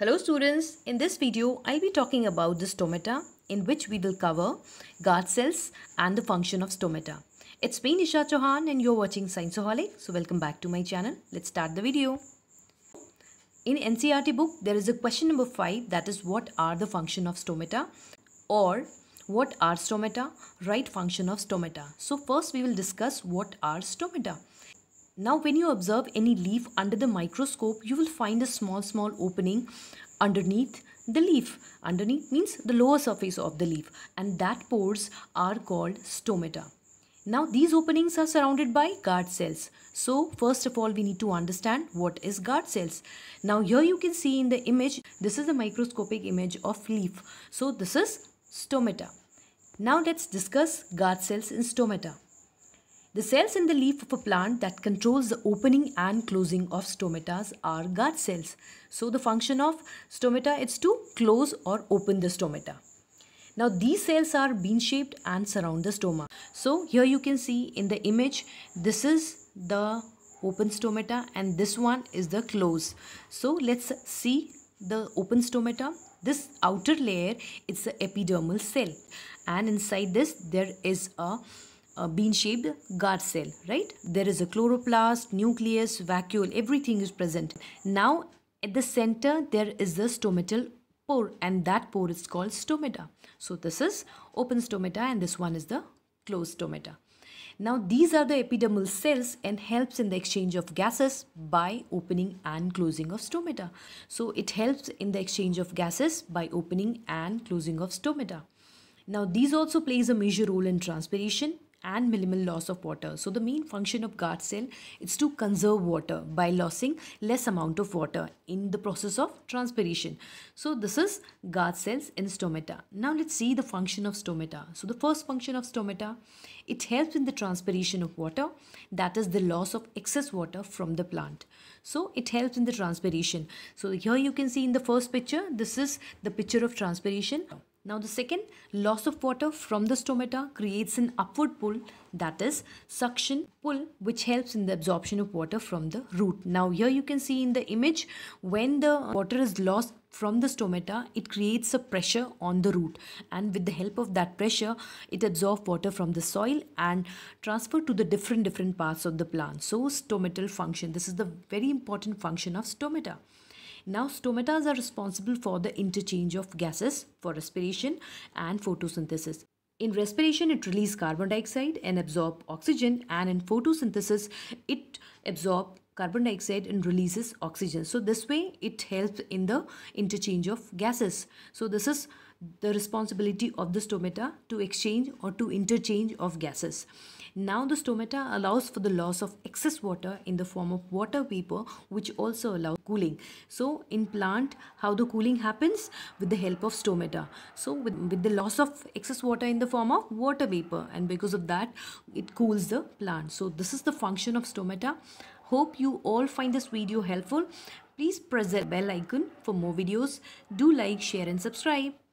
Hello students, in this video I'll be talking about the stomata in which we will cover guard cells and the function of stomata. It's me Nisha Chauhan and you're watching Scienceaholic. So welcome back to my channel. Let's start the video. In NCRT book there is a question number 5 that is what are the function of stomata or what are stomata? Right function of stomata. So first we will discuss what are stomata. Now when you observe any leaf under the microscope, you will find a small small opening underneath the leaf. Underneath means the lower surface of the leaf and that pores are called stomata. Now these openings are surrounded by guard cells. So first of all we need to understand what is guard cells. Now here you can see in the image, this is the microscopic image of leaf. So this is stomata. Now let's discuss guard cells in stomata. The cells in the leaf of a plant that controls the opening and closing of stomatas are guard cells. So the function of stomata is to close or open the stomata. Now these cells are bean shaped and surround the stoma. So here you can see in the image this is the open stomata and this one is the close. So let's see the open stomata. This outer layer is the epidermal cell and inside this there is a uh, bean shaped guard cell, right? There is a chloroplast, nucleus, vacuole, everything is present. Now, at the center, there is the stomatal pore and that pore is called stomata. So, this is open stomata and this one is the closed stomata. Now, these are the epidermal cells and helps in the exchange of gases by opening and closing of stomata. So, it helps in the exchange of gases by opening and closing of stomata. Now, these also plays a major role in transpiration and minimal loss of water. So the main function of guard cell is to conserve water by losing less amount of water in the process of transpiration. So this is guard cells in stomata. Now let's see the function of stomata. So the first function of stomata, it helps in the transpiration of water that is the loss of excess water from the plant. So it helps in the transpiration. So here you can see in the first picture, this is the picture of transpiration. Now the second, loss of water from the stomata creates an upward pull that is suction pull which helps in the absorption of water from the root. Now here you can see in the image when the water is lost from the stomata it creates a pressure on the root and with the help of that pressure it absorbs water from the soil and transfer to the different different parts of the plant. So stomatal function this is the very important function of stomata. Now stomatas are responsible for the interchange of gases for respiration and photosynthesis. In respiration, it releases carbon dioxide and absorb oxygen and in photosynthesis, it absorb carbon dioxide and releases oxygen. So this way it helps in the interchange of gases. So this is the responsibility of the stomata to exchange or to interchange of gases. Now the stomata allows for the loss of excess water in the form of water vapor which also allows cooling. So in plant how the cooling happens with the help of stomata. So with, with the loss of excess water in the form of water vapor and because of that it cools the plant. So this is the function of stomata Hope you all find this video helpful. Please press the bell icon for more videos. Do like, share and subscribe.